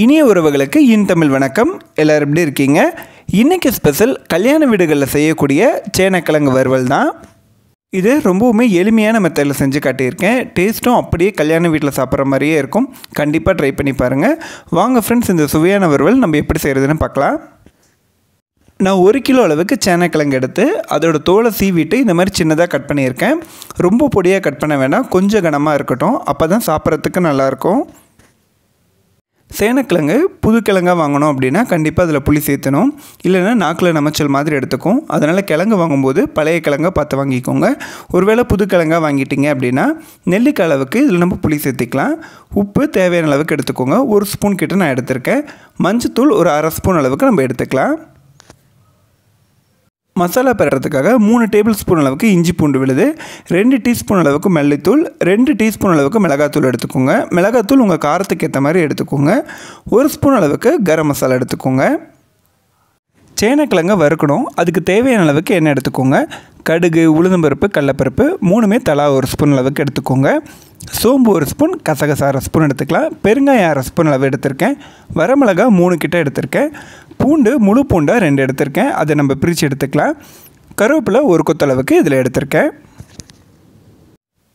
இனிய உறவுகளுக்கு இன் தமிழ் வணக்கம் எல்லோரும் எப்படி இருக்கீங்க இன்றைக்கி ஸ்பெஷல் கல்யாண வீடுகளில் செய்யக்கூடிய சேனக்கிழங்கு வறுவல் தான் இது ரொம்பவுமே எளிமையான மெத்தடில் செஞ்சு காட்டியிருக்கேன் டேஸ்ட்டும் அப்படியே கல்யாண வீட்டில் சாப்பிட்ற மாதிரியே இருக்கும் கண்டிப்பாக ட்ரை பண்ணி பாருங்கள் வாங்க ஃப்ரெண்ட்ஸ் இந்த சுவையான வறுவல் நம்ம எப்படி செய்கிறதுன்னு பார்க்கலாம் நான் ஒரு கிலோ அளவுக்கு சேனக்கிழங்கு எடுத்து அதோட தோலை சீவிட்டு இந்த மாதிரி சின்னதாக கட் பண்ணியிருக்கேன் ரொம்ப பொடியாக கட் பண்ண வேண்டாம் கொஞ்சம் கனமாக இருக்கட்டும் அப்போ தான் சாப்பிட்றதுக்கு நல்லாயிருக்கும் சேனக்கிழங்கு புது கிழங்காக வாங்கணும் அப்படின்னா கண்டிப்பாக அதில் புளி சேர்த்தணும் இல்லைன்னா நாக்கில் நமைச்சல் மாதிரி எடுத்துக்கும் அதனால் கிழங்கு வாங்கும்போது பழைய கிழங்கை பார்த்து வாங்கிக்கோங்க ஒருவேளை புது கிழங்காக வாங்கிட்டீங்க அப்படின்னா நெல்லிக்காய் அளவுக்கு இதில் நம்ம புளி சேர்த்திக்கலாம் உப்பு தேவையான அளவுக்கு எடுத்துக்கோங்க ஒரு ஸ்பூன் கிட்ட நான் எடுத்திருக்கேன் மஞ்சத்தூள் ஒரு அரை ஸ்பூன் அளவுக்கு நம்ம எடுத்துக்கலாம் மசாலா பெறத்துக்காக மூணு டேபிள் ஸ்பூன் அளவுக்கு இஞ்சி பூண்டு விழுது ரெண்டு டீஸ்பூன் அளவுக்கு மல்லித்தூள் ரெண்டு டீஸ்பூன் அளவுக்கு மிளகாத்தூள் எடுத்துக்கோங்க மிளகாத்தூள் உங்கள் காரத்துக்கு ஏற்ற மாதிரி எடுத்துக்கோங்க ஒரு ஸ்பூன் அளவுக்கு கரம் மசாலா எடுத்துக்கோங்க சேனைக்கிழங்க வறுக்கணும் அதுக்கு தேவையான அளவுக்கு எண்ணெய் எடுத்துக்கோங்க கடுகு உளுந்தம்பருப்பு கடலப்பருப்பு மூணுமே தலா ஒரு ஸ்பூன் அளவுக்கு எடுத்துக்கோங்க சோம்பு ஒரு ஸ்பூன் கசகசா அரை ஸ்பூன் எடுத்துக்கலாம் பெருங்காயம் அரை ஸ்பூன் அளவு எடுத்திருக்கேன் வரமிளகா மூணு கிட்ட எடுத்திருக்கேன் பூண்டு முழு பூண்டாக ரெண்டு எடுத்திருக்கேன் அதை நம்ம பிரித்து எடுத்துக்கலாம் கருவேப்பிலை ஒரு கொத்தளவுக்கு இதில் எடுத்திருக்கேன்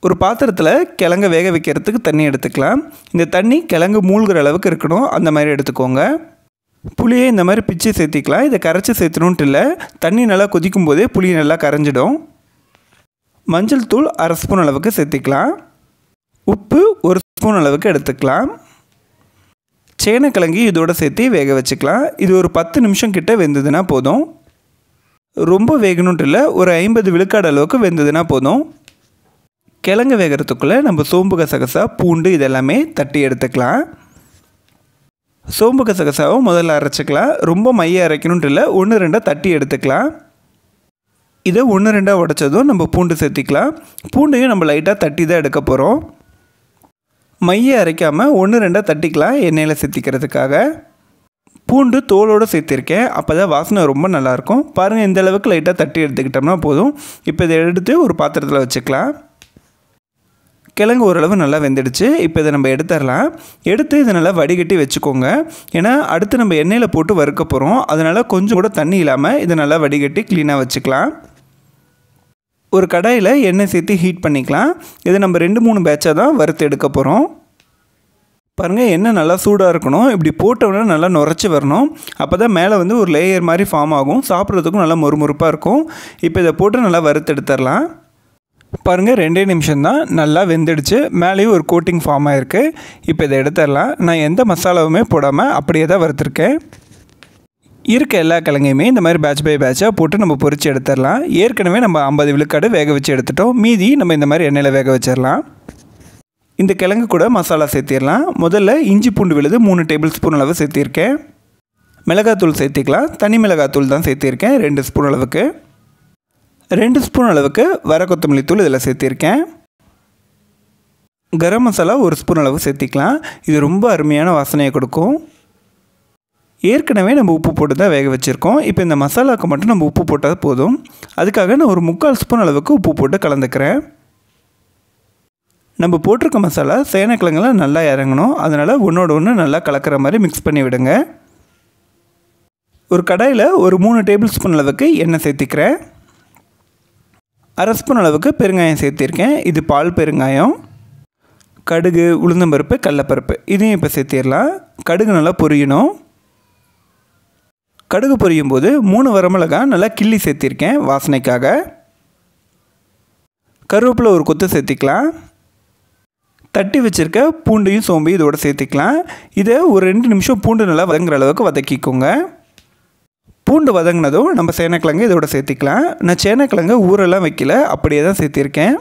ஒரு பாத்திரத்தில் கிழங்கு வேக வைக்கிறதுக்கு தண்ணி எடுத்துக்கலாம் இந்த தண்ணி கிழங்கு மூழ்கிற அளவுக்கு இருக்கணும் அந்த மாதிரி எடுத்துக்கோங்க புளியை இந்த மாதிரி பிச்சு சேர்த்திக்கலாம் இதை கரைச்சி சேர்த்துணுன்ட்டு இல்லை தண்ணி நல்லா கொதிக்கும் போதே புளி நல்லா கரைஞ்சிடும் மஞ்சள் தூள் அரை ஸ்பூன் அளவுக்கு சேர்த்திக்கலாம் உப்பு ஒரு ஸ்பூன் அளவுக்கு எடுத்துக்கலாம் சேனக்கிழங்கு இதோடு சேர்த்து வேக வச்சுக்கலாம் இது ஒரு பத்து நிமிஷம் கிட்ட வெந்ததுன்னா போதும் ரொம்ப வேகணுன்ட்டு இல்லை ஒரு ஐம்பது விழுக்காடு அளவுக்கு வெந்ததுன்னா போதும் கிழங்கு வேகிறதுக்குள்ளே நம்ம சோம்பு கசகசா பூண்டு இதெல்லாமே தட்டி எடுத்துக்கலாம் சோம்பு கசகசாவை முதல்ல அரைச்சிக்கலாம் ரொம்ப மைய அரைக்கணுன்ட்டு இல்லை ஒன்று ரெண்டாக தட்டி எடுத்துக்கலாம் இதை ஒன்று ரெண்டாக உடச்சதும் நம்ம பூண்டு சேர்த்திக்கலாம் பூண்டையும் நம்ம லைட்டாக தட்டி தான் எடுக்க போகிறோம் மைய அரைக்காமல் ஒன்று ரெண்டாக தட்டிக்கலாம் எண்ணெயில் சேர்த்திக்கிறதுக்காக பூண்டு தோலோடு சேர்த்திருக்கேன் அப்போ தான் வாசனை ரொம்ப நல்லாயிருக்கும் பாருங்கள் இந்த அளவுக்கு லைட்டாக தட்டி எடுத்துக்கிட்டோம்னா போதும் இப்போ இதை எடுத்து ஒரு பாத்திரத்தில் வச்சுக்கலாம் கிழங்கு ஓரளவு நல்லா வெந்துடுச்சு இப்போ இதை நம்ம எடுத்துடலாம் எடுத்து இதை நல்லா வடிகட்டி வச்சுக்கோங்க ஏன்னா அடுத்து நம்ம எண்ணெயில் போட்டு வறுக்க போகிறோம் அதனால் கொஞ்சம் கூட தண்ணி இல்லாமல் இதை நல்லா வடிகட்டி க்ளீனாக வச்சுக்கலாம் ஒரு கடாயில் எண்ணெய் சேர்த்து ஹீட் பண்ணிக்கலாம் இதை நம்ம ரெண்டு மூணு பேட்சாக தான் வறுத்து எடுக்க போகிறோம் பாருங்கள் எண்ணெய் நல்லா சூடாக இருக்கணும் இப்படி போட்டவுடனே நல்லா நுரைச்சி வரணும் அப்போ தான் மேலே வந்து ஒரு லேயர் மாதிரி ஃபார்ம் ஆகும் சாப்பிட்றதுக்கும் நல்லா மொறுமொறுப்பாக இருக்கும் இப்போ இதை போட்டு நல்லா வறுத்து எடுத்துடலாம் பாருங்கள் ரெண்டே நிமிஷம் தான் நல்லா வெந்துடுச்சு மேலேயும் ஒரு கோட்டிங் ஃபார்ம் ஆகிருக்கு இப்போ இதை எடுத்துடலாம் நான் எந்த மசாலாவுமே போடாமல் அப்படியே தான் வறுத்துருக்கேன் இருக்க எல்லா கிழங்கையுமே இந்த மாதிரி பேட்ச் பை பேட்சாக போட்டு நம்ம பொறிச்சு எடுத்துடலாம் ஏற்கனவே நம்ம ஐம்பது விழுக்காடு வேக வச்சு எடுத்துட்டோம் மீதி நம்ம இந்த மாதிரி எண்ணெயில் வேக வச்சிடலாம் இந்த கிழங்கு கூட மசாலா சேர்த்திடலாம் முதல்ல இஞ்சி பூண்டு விழுது மூணு டேபிள் ஸ்பூன் அளவு சேர்த்திருக்கேன் மிளகாத்தூள் சேர்த்திக்கலாம் தனி மிளகாத்தூள் தான் சேர்த்திருக்கேன் ரெண்டு ஸ்பூன் அளவுக்கு ரெண்டு ஸ்பூன் அளவுக்கு வர கொத்தமல்லி தூள் இதில் சேர்த்திருக்கேன் கரம் மசாலா ஒரு ஸ்பூன் அளவு சேர்த்திக்கலாம் இது ரொம்ப அருமையான வாசனையை கொடுக்கும் ஏற்கனவே நம்ம உப்பு போட்டு தான் வேக வச்சுருக்கோம் இப்போ இந்த மசாலாவுக்கு மட்டும் நம்ம உப்பு போட்டால் போதும் அதுக்காக நான் ஒரு முக்கால் ஸ்பூன் அளவுக்கு உப்பு போட்டு கலந்துக்கிறேன் நம்ம போட்டிருக்க மசாலா சேனக்கிழங்கெல்லாம் நல்லா இறங்கணும் அதனால் ஒன்றோட ஒன்று நல்லா கலக்கிற மாதிரி மிக்ஸ் பண்ணி விடுங்க ஒரு கடாயில் ஒரு மூணு டேபிள் ஸ்பூன் அளவுக்கு எண்ணெய் சேர்த்திக்கிறேன் அரை ஸ்பூன் அளவுக்கு பெருங்காயம் சேர்த்திருக்கேன் இது பால் பெருங்காயம் கடுகு உளுந்தம்பருப்பு கடலப்பருப்பு இதையும் இப்போ சேர்த்திடலாம் கடுகு நல்லா பொரியணும் கடுகு பொரியும் போது மூணு வரமிளகா நல்லா கிள்ளி சேர்த்திருக்கேன் வாசனைக்காக கருவேப்பிலை ஒரு கொத்து சேர்த்திக்கலாம் தட்டி வச்சுருக்க பூண்டையும் சோம்பையும் இதோடு சேர்த்திக்கலாம் இதை ஒரு ரெண்டு நிமிஷம் பூண்டு நல்லா வதங்குற அளவுக்கு வதக்கிக்கோங்க பூண்டு வதங்கினதும் நம்ம சேனக்கிழங்கு இதோட சேர்த்திக்கலாம் நான் சேனக்கிழங்கு ஊரெல்லாம் வைக்கல அப்படியே தான் சேர்த்திருக்கேன்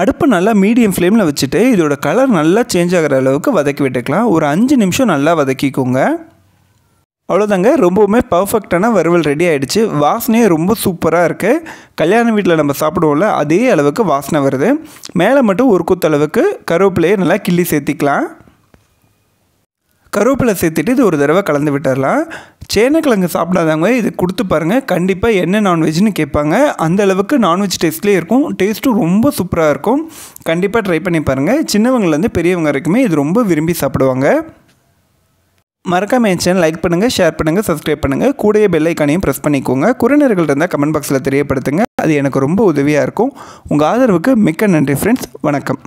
அடுப்பு நல்லா மீடியம் ஃப்ளேமில் வச்சுட்டு இதோட கலர் நல்லா சேஞ்ச் ஆகிற அளவுக்கு வதக்கி விட்டுக்கலாம் ஒரு அஞ்சு நிமிஷம் நல்லா வதக்கிக்கோங்க அவ்வளோதாங்க ரொம்பவுமே பர்ஃபெக்டான வறுவல் ரெடி ஆகிடுச்சு வாசனையே ரொம்ப சூப்பராக இருக்குது கல்யாண வீட்டில் நம்ம சாப்பிடுவோம்ல அதே அளவுக்கு வாசனை வருது மேலே மட்டும் ஒரு குத்தளவுக்கு கருவேப்பிலையே நல்லா கிள்ளி சேர்த்திக்கலாம் கருவேப்பிலை சேர்த்துட்டு இது ஒரு தடவை கலந்து விட்டுடலாம் சேனக்கிழங்கு சாப்பிடாதவங்க இது கொடுத்து பாருங்கள் கண்டிப்பாக என்ன நான்வெஜ்னு கேட்பாங்க அந்த அளவுக்கு நான்வெஜ் டேஸ்ட்லேயே இருக்கும் டேஸ்ட்டும் ரொம்ப சூப்பராக இருக்கும் கண்டிப்பாக ட்ரை பண்ணி பாருங்கள் சின்னவங்கலேருந்து பெரியவங்க வரைக்குமே இது ரொம்ப விரும்பி சாப்பிடுவாங்க மறக்காம என் சேனல் லைக் பண்ணுங்கள் ஷேர் பண்ணுங்கள் சப்ஸ்கிரைப் பண்ணுங்கள் கூடயே பெல்லைக்கானையும் ப்ரெஸ் பண்ணிக்கோங்க குறைநர்கள் இருந்தால் கமெண்ட் பாக்ஸில் தெரியப்படுத்துங்க அது எனக்கு ரொம்ப உதவியாக இருக்கும் உங்கள் ஆதரவுக்கு மிக்க நன்றி ஃப்ரெண்ட்ஸ் வணக்கம்